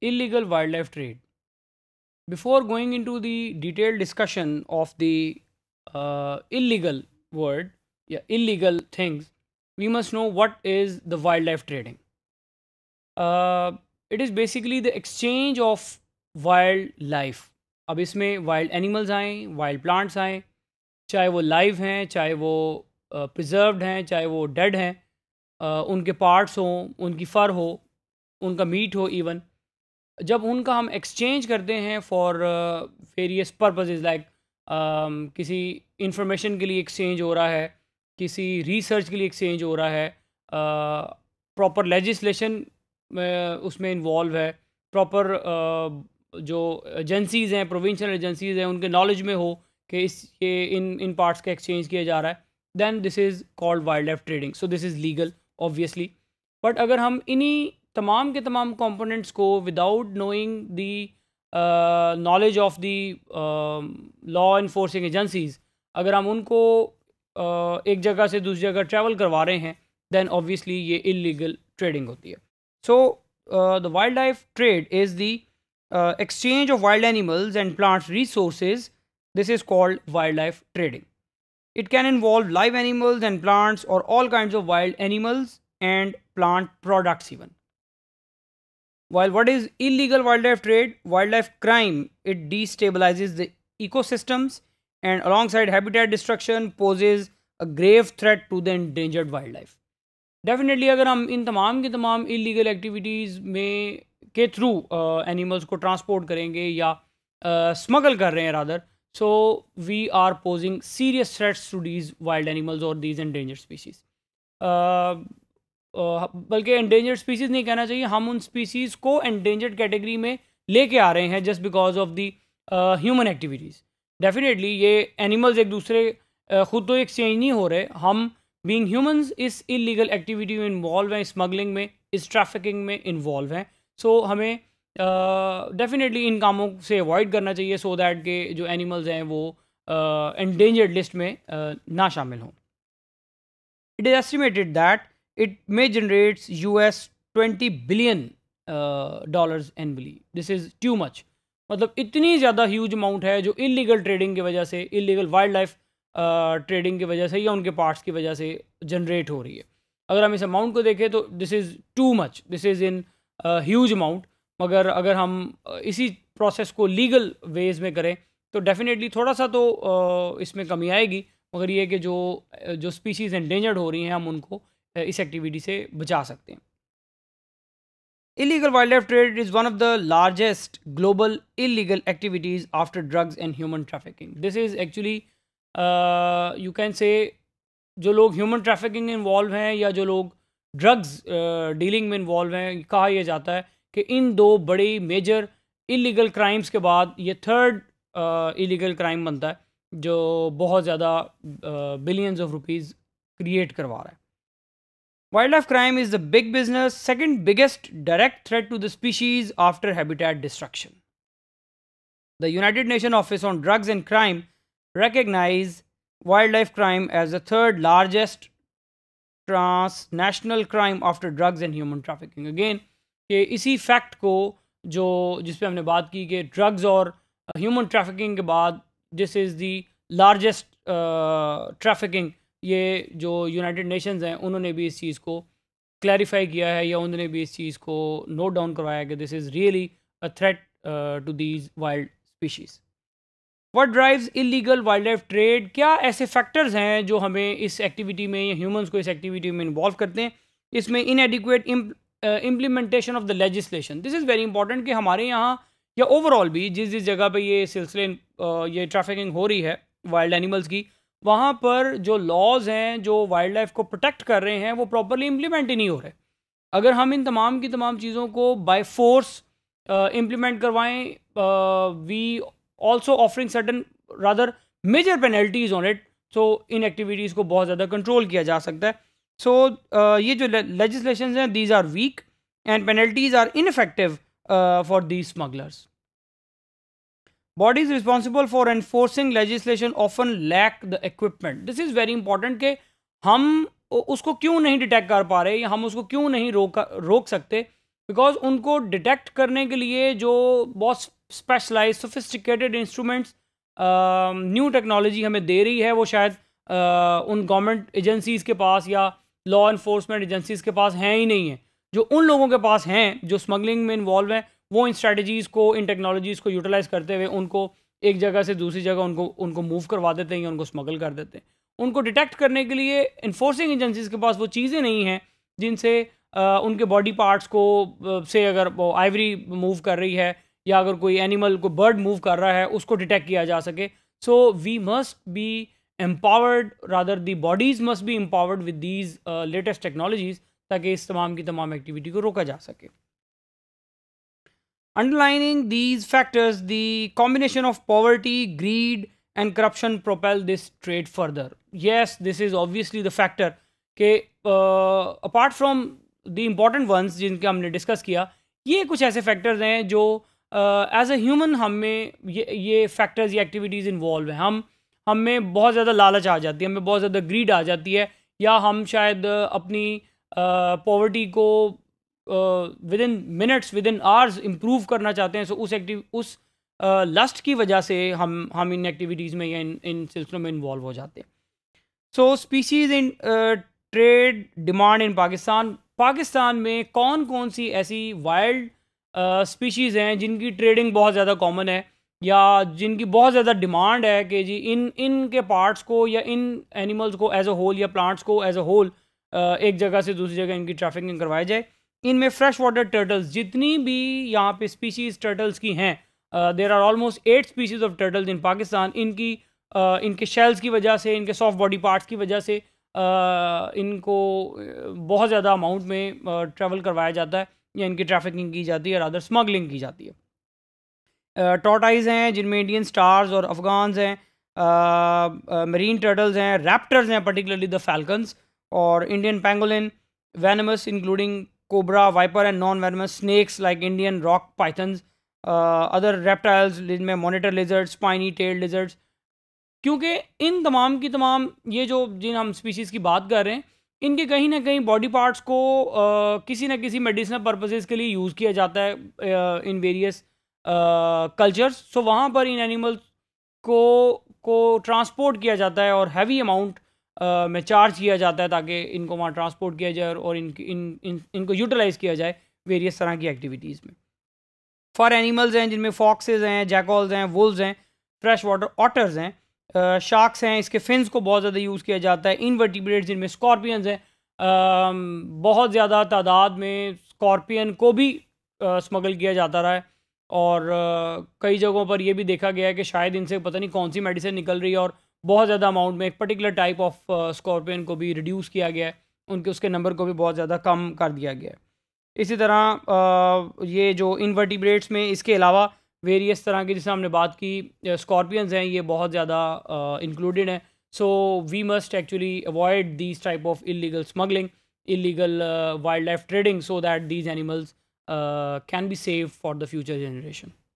illegal wildlife trade. Before going into the detailed discussion of the uh, illegal word, yeah, illegal things, we must know what is the wildlife trading. Uh, it is basically the exchange of wildlife. अब इसमें wild animals आए wild plants आए चाहे वो live हैं चाहे वो uh, preserved हैं चाहे वो dead हैं uh, उनके parts हों उनकी fur हो उनका meat हो इवन जब उनका हम एक्सचेंज करते हैं फॉर वेरियस पर्पजेज़ लाइक किसी इंफॉर्मेशन के लिए एक्सचेंज हो रहा है किसी रिसर्च के लिए एक्सचेंज हो रहा है प्रॉपर uh, लेजिस्लेशन uh, उसमें इन्वॉल्व है प्रॉपर uh, जो एजेंसीज़ हैं प्रोविंशल एजेंसीज़ हैं उनके नॉलेज में हो कि इस ये इन इन पार्ट्स का एक्सचेंज किया जा रहा है then this is called wildlife trading so this is legal obviously but अगर हम इन्हीं तमाम के तमाम कंपोनेंट्स को without knowing the knowledge of the law enforcing agencies अगर हम उनको uh, एक जगह से दूसरी जगह ट्रैवल करवा रहे हैं देन ऑब्वियसली ये इलीगल ट्रेडिंग होती है so the wildlife trade is the exchange of wild animals and plant resource this is called wildlife trading it can involve live animals and plants और all kind of wild animals and plant products even While what is illegal wildlife trade, wildlife crime, it destabilizes the ecosystems and alongside habitat destruction poses a grave threat to the endangered wildlife. Definitely, if we in tamam ki tamam illegal activities mein ke through uh, animals ko transport karenge ya uh, smuggle kar rahe rather, so we are posing serious threats to these wild animals or these endangered species. Uh, बल्कि endangered species नहीं कहना चाहिए हम उन species को endangered category में लेके आ रहे हैं just because of the human activities definitely ये एनिमल्स एक दूसरे uh, ख़ुद तो एक्सचेंज नहीं हो रहे हम बींग ह्यूमन्स इस इलीगल एक्टिविटी में इन्वॉल्व हैं स्मगलिंग में इस ट्रैफिकिंग में इन्वॉल्व हैं सो so, हमें डेफिनेटली uh, इन कामों से अवॉइड करना चाहिए सो so दैट के जो एनिमल्स हैं वो एंडेंजर्ड uh, लिस्ट में uh, ना शामिल हों it is estimated that it may generates US 20 billion dollars annually this is too much मतलब इतनी ज़्यादा ह्यूज अमाउंट है जो इलीगल ट्रेडिंग की वजह से इलीगल वाइल्ड लाइफ ट्रेडिंग की वजह से या उनके पार्ट्स की वजह से जनरेट हो रही है अगर हम इस अमाउंट को देखें तो this is too much this is in huge amount मगर अगर हम uh, इसी प्रोसेस को लीगल वेज में करें तो डेफिनेटली थोड़ा सा तो uh, इसमें कमी आएगी मगर ये कि जो जो स्पीशीज़ एंडेंजर्ड हो रही हैं हम उनको इस एक्टिविटी से बचा सकते हैं illegal wildlife trade is one of the largest global illegal activities after drugs and human trafficking this is actually you can say जो लोग ह्यूमन ट्रैफिकिंग में इन्वॉल्व हैं या जो लोग ड्रग्स डीलिंग uh, में इन्वॉल्व हैं कहा यह जाता है कि इन दो बड़ी मेजर इलीगल क्राइम्स के बाद ये थर्ड इलीगल क्राइम बनता है जो बहुत ज़्यादा बिलियंस ऑफ रुपीज़ क्रिएट करवा रहा है Wildlife crime is the big business, second biggest direct threat to the species after habitat destruction. The United Nations Office on Drugs and Crime recognize wildlife crime as the third largest transnational crime after drugs and human trafficking. Again, कि इसी fact को जो जिस पे हमने बात की कि ड्रग्स और ह्यूमन ट्रैफिकिंग के बाद this is the largest trafficking ये जो यूनाइटेड नेशंस हैं उन्होंने भी इस चीज़ को क्लैरिफाई किया है या उन्होंने भी इस चीज़ को नोट डाउन करवाया कि this is really a threat to these wild species what drives illegal wildlife trade क्या ऐसे फैक्टर्स हैं जो हमें इस एक्टिविटी में या ह्यूमंस को इस एक्टिविटी में इन्वॉल्व करते हैं इसमें inadequate implementation of the legislation this is very important कि हमारे यहाँ या ओवरऑल भी जिस जिस जगह पे ये सिलसिले uh, ये ट्रैफिकिंग हो रही है वाइल्ड एनिमल्स की वहाँ पर जो लॉज हैं जो वाइल्ड लाइफ को प्रोटेक्ट कर रहे हैं वो प्रॉपरली इम्प्लीमेंट ही नहीं हो रहे अगर हम इन तमाम की तमाम चीज़ों को बाय फोर्स इम्प्लीमेंट करवाएं we also offering certain rather major penalties on it so इन एक्टिविटीज़ को बहुत ज़्यादा कंट्रोल किया जा सकता है सो so, uh, ये जो लेजिस्लेशन हैं these are weak and penalties are ineffective for these smugglers bodies responsible for enforcing legislation often lack the equipment this is very important के हम उसको क्यों नहीं डिटेक्ट कर पा रहे या हम उसको क्यों नहीं रोक रोक सकते बिकॉज उनको डिटेक्ट करने के लिए जो बहुत specialise sophisticated instruments new technology हमें दे रही है वो शायद uh, उन गवर्नमेंट एजेंसीज़ के पास या लॉ इन्फोर्समेंट एजेंसीज़ के पास हैं ही नहीं है जो उन लोगों के पास हैं जो स्मगलिंग में इन्वॉल्व हैं वो इन स्ट्रेटजीज़ को इन टेक्नोलॉजीज़ को यूटिलाइज़ करते हुए उनको एक जगह से दूसरी जगह उनको उनको मूव करवा देते हैं या उनको स्मगल कर देते हैं उनको डिटेक्ट करने के लिए इन्फोर्सिंग एजेंसीज़ के पास वो चीज़ें नहीं हैं जिनसे उनके बॉडी पार्ट्स को से अगर वो आइवरी मूव कर रही है या अगर कोई एनिमल को बर्ड मूव कर रहा है उसको डिटेक्ट किया जा सके so we must be empowered rather the bodies must be empowered with these latest technologies ताकि इस तमाम की तमाम एक्टिविटी को रोका जा सके Underlining these factors, the combination of poverty, greed, and corruption propel this trade further. Yes, this is obviously the factor. कि apart from the important ones जिनके हमने डिस्कस किया ये कुछ ऐसे फैक्टर्स हैं जो एज ए ह्यूमन हम में ये ये फैक्टर्स ये एक्टिविटीज़ इन्वॉल्व हैं हम हम में बहुत ज़्यादा लालच आ जाती है हमें बहुत ज़्यादा ग्रीड आ जाती है या हम शायद अपनी पॉवर्टी uh, को within minutes within hours improve करना चाहते हैं सो so उस एक्टिव उस लस्ट की वजह से हम हम इन एक्टिविटीज़ में या इन इन सिलसिलों में इन्वॉल्व हो जाते हैं so species in trade demand in Pakistan Pakistan में कौन कौन सी ऐसी वाइल्ड स्पीशीज़ uh, हैं जिनकी ट्रेडिंग बहुत ज़्यादा कॉमन है या जिनकी बहुत ज़्यादा डिमांड है कि जी इन इन के पार्ट्स को या इन एनिमल्स को एज अ होल या प्लांट्स को एज अ होल एक जगह से दूसरी जगह इनकी ट्रैफिकिंग करवाई जाए इनमें फ्रेश वाटर टर्टल्स जितनी भी यहाँ पे स्पीशीज़ टर्टल्स की हैं there are almost eight species of turtles in Pakistan इनकी uh, इनके शेल्स की वजह से इनके सॉफ्ट बॉडी पार्ट्स की वजह से uh, इनको uh, बहुत ज़्यादा अमाउंट में ट्रैवल uh, करवाया जाता है या इनकी ट्रैफिकिंग की जाती है अदर स्मगलिंग की जाती है टॉटाइज uh, हैं जिनमें इंडियन स्टार्स और अफगान्स हैं मरीन uh, टर्टल्स हैं रैप्टर्स हैं पर्टिकुलरली द फैल्कन्स और Indian pangolin venomous including cobra, viper and non-venomous snakes like Indian rock pythons, uh, other reptiles जिनमें monitor lizards, spiny tailed lizards क्योंकि इन तमाम की तमाम ये जो जिन हम स्पीशीज़ की बात कर रहे हैं इनके कहीं ना कहीं बॉडी पार्ट्स को आ, uh, किसी ना किसी मेडिसिनल पर्पसेस के लिए यूज़ किया जाता है इन वेरियस कल्चर्स सो वहाँ पर इन एनिमल्स को को ट्रांसपोर्ट किया जाता है और हैवी अमाउंट में चार्ज किया जाता है ताकि इनको वहाँ ट्रांसपोर्ट किया जाए और इन इन, इन इनको यूटिलाइज़ किया जाए वेरियस तरह की एक्टिविटीज़ में फॉर एनिमल्स हैं जिनमें फॉक्सेज हैं जैकॉल्स हैं वुल्स हैं फ्रेश वाटर ऑटर्स हैं शार्क्स हैं इसके फिन्स को बहुत ज़्यादा यूज़ किया जाता है इनवर्टिब्रेट जिनमें स्कॉर्पियंस हैं बहुत ज़्यादा तादाद में स्कॉर्पियन को भी स्मगल किया जाता रहा है और कई जगहों पर यह भी देखा गया है कि शायद इनसे पता नहीं कौन सी मेडिसिन निकल रही है और बहुत ज़्यादा अमाउंट में एक पर्टिकुलर टाइप ऑफ स्कॉर्पियन को भी रिड्यूस किया गया है उनके उसके नंबर को भी बहुत ज़्यादा कम कर दिया गया है इसी तरह uh, ये जो इनवर्टिब्रेट्स में इसके अलावा वेरियस तरह की जैसे हमने बात की स्कॉर्पियंस uh, हैं ये बहुत ज़्यादा इंक्लूडेड uh, हैं so we must actually avoid these type of illegal smuggling illegal wildlife trading so that these animals can be save for the future generation